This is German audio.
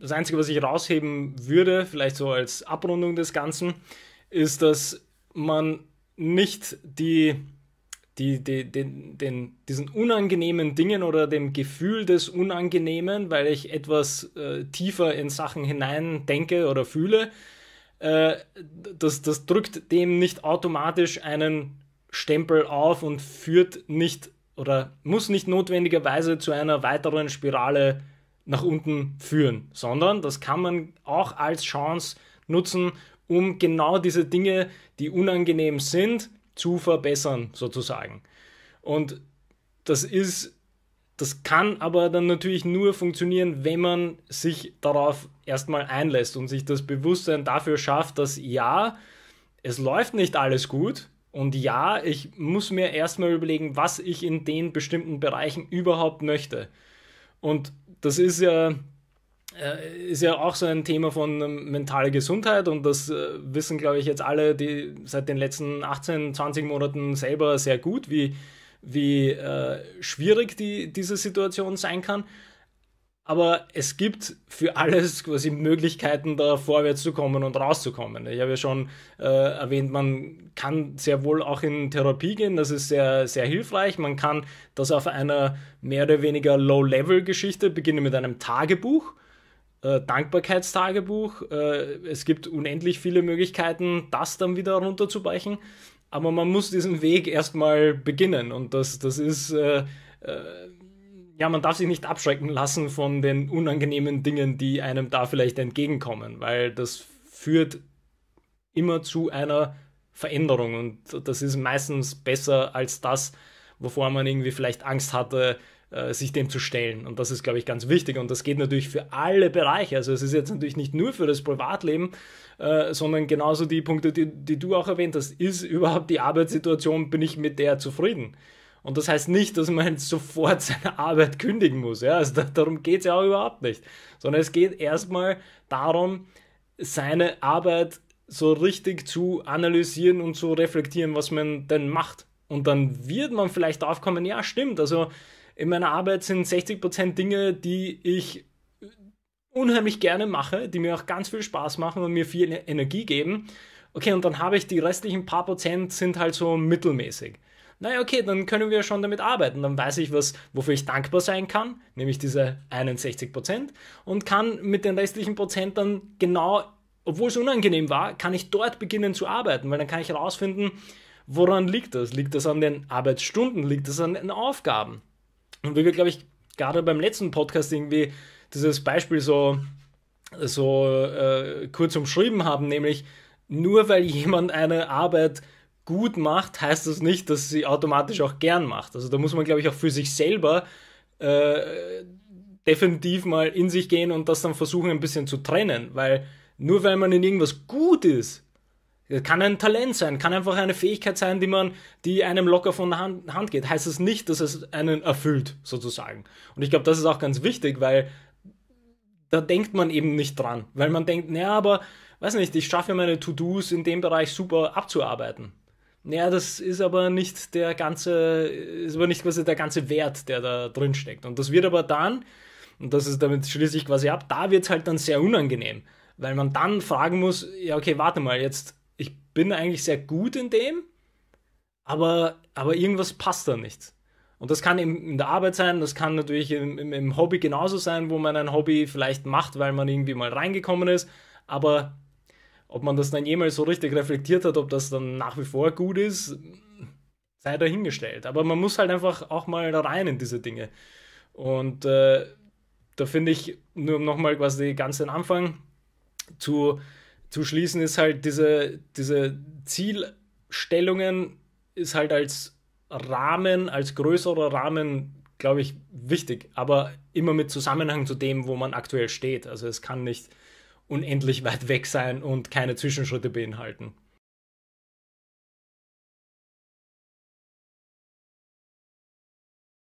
das Einzige, was ich rausheben würde, vielleicht so als Abrundung des Ganzen, ist, dass man nicht die, die, die, den, den, diesen unangenehmen Dingen oder dem Gefühl des Unangenehmen, weil ich etwas äh, tiefer in Sachen hinein denke oder fühle, äh, das, das drückt dem nicht automatisch einen Stempel auf und führt nicht oder muss nicht notwendigerweise zu einer weiteren Spirale nach unten führen, sondern das kann man auch als Chance nutzen, um genau diese Dinge, die unangenehm sind, zu verbessern sozusagen. Und das ist das kann aber dann natürlich nur funktionieren, wenn man sich darauf erstmal einlässt und sich das Bewusstsein dafür schafft, dass ja, es läuft nicht alles gut und ja, ich muss mir erstmal überlegen, was ich in den bestimmten Bereichen überhaupt möchte. Und das ist ja, äh, ist ja auch so ein Thema von ähm, mentaler Gesundheit und das äh, wissen, glaube ich, jetzt alle, die seit den letzten 18, 20 Monaten selber sehr gut, wie, wie äh, schwierig die, diese Situation sein kann. Aber es gibt für alles quasi Möglichkeiten, da vorwärts zu kommen und rauszukommen. Ich habe ja schon äh, erwähnt, man kann sehr wohl auch in Therapie gehen, das ist sehr, sehr hilfreich. Man kann das auf einer mehr oder weniger Low-Level-Geschichte beginnen mit einem Tagebuch. Äh, Dankbarkeitstagebuch. Äh, es gibt unendlich viele Möglichkeiten, das dann wieder runterzubrechen. Aber man muss diesen Weg erstmal beginnen. Und das, das ist äh, äh, ja, man darf sich nicht abschrecken lassen von den unangenehmen Dingen, die einem da vielleicht entgegenkommen, weil das führt immer zu einer Veränderung und das ist meistens besser als das, wovor man irgendwie vielleicht Angst hatte, äh, sich dem zu stellen. Und das ist, glaube ich, ganz wichtig. Und das geht natürlich für alle Bereiche. Also es ist jetzt natürlich nicht nur für das Privatleben, äh, sondern genauso die Punkte, die, die, du auch erwähnt hast. Ist überhaupt die Arbeitssituation, bin ich mit der zufrieden? Und das heißt nicht, dass man sofort seine Arbeit kündigen muss. Ja? Also da, darum geht es ja auch überhaupt nicht. Sondern es geht erstmal darum, seine Arbeit so richtig zu analysieren und zu reflektieren, was man denn macht. Und dann wird man vielleicht kommen, ja, stimmt. Also in meiner Arbeit sind 60% Dinge, die ich unheimlich gerne mache, die mir auch ganz viel Spaß machen und mir viel Energie geben. Okay, und dann habe ich die restlichen paar Prozent sind halt so mittelmäßig naja, okay, dann können wir schon damit arbeiten. Dann weiß ich, was, wofür ich dankbar sein kann, nämlich diese 61 Prozent, und kann mit den restlichen Prozent dann genau, obwohl es unangenehm war, kann ich dort beginnen zu arbeiten, weil dann kann ich herausfinden, woran liegt das? Liegt das an den Arbeitsstunden? Liegt das an den Aufgaben? Und wie wir, glaube ich, gerade beim letzten Podcast irgendwie dieses Beispiel so, so äh, kurz umschrieben haben, nämlich nur weil jemand eine Arbeit gut macht, heißt das nicht, dass sie automatisch auch gern macht. Also da muss man, glaube ich, auch für sich selber äh, definitiv mal in sich gehen und das dann versuchen ein bisschen zu trennen, weil nur weil man in irgendwas gut ist, kann ein Talent sein, kann einfach eine Fähigkeit sein, die man, die einem locker von der Hand, Hand geht, heißt das nicht, dass es einen erfüllt, sozusagen. Und ich glaube, das ist auch ganz wichtig, weil da denkt man eben nicht dran, weil man denkt, naja, aber, weiß nicht, ich schaffe meine To-Dos in dem Bereich super abzuarbeiten. Naja, das ist aber nicht der ganze, ist aber nicht quasi der ganze Wert, der da drin steckt. Und das wird aber dann, und das ist damit schließlich quasi ab, da wird es halt dann sehr unangenehm, weil man dann fragen muss, ja, okay, warte mal, jetzt, ich bin eigentlich sehr gut in dem, aber, aber irgendwas passt da nicht. Und das kann in der Arbeit sein, das kann natürlich im, im, im Hobby genauso sein, wo man ein Hobby vielleicht macht, weil man irgendwie mal reingekommen ist, aber ob man das dann jemals so richtig reflektiert hat, ob das dann nach wie vor gut ist, sei dahingestellt. Aber man muss halt einfach auch mal rein in diese Dinge. Und äh, da finde ich, nur um nochmal quasi den ganzen Anfang zu, zu schließen, ist halt diese, diese Zielstellungen ist halt als Rahmen, als größerer Rahmen, glaube ich, wichtig, aber immer mit Zusammenhang zu dem, wo man aktuell steht. Also es kann nicht unendlich weit weg sein und keine Zwischenschritte beinhalten.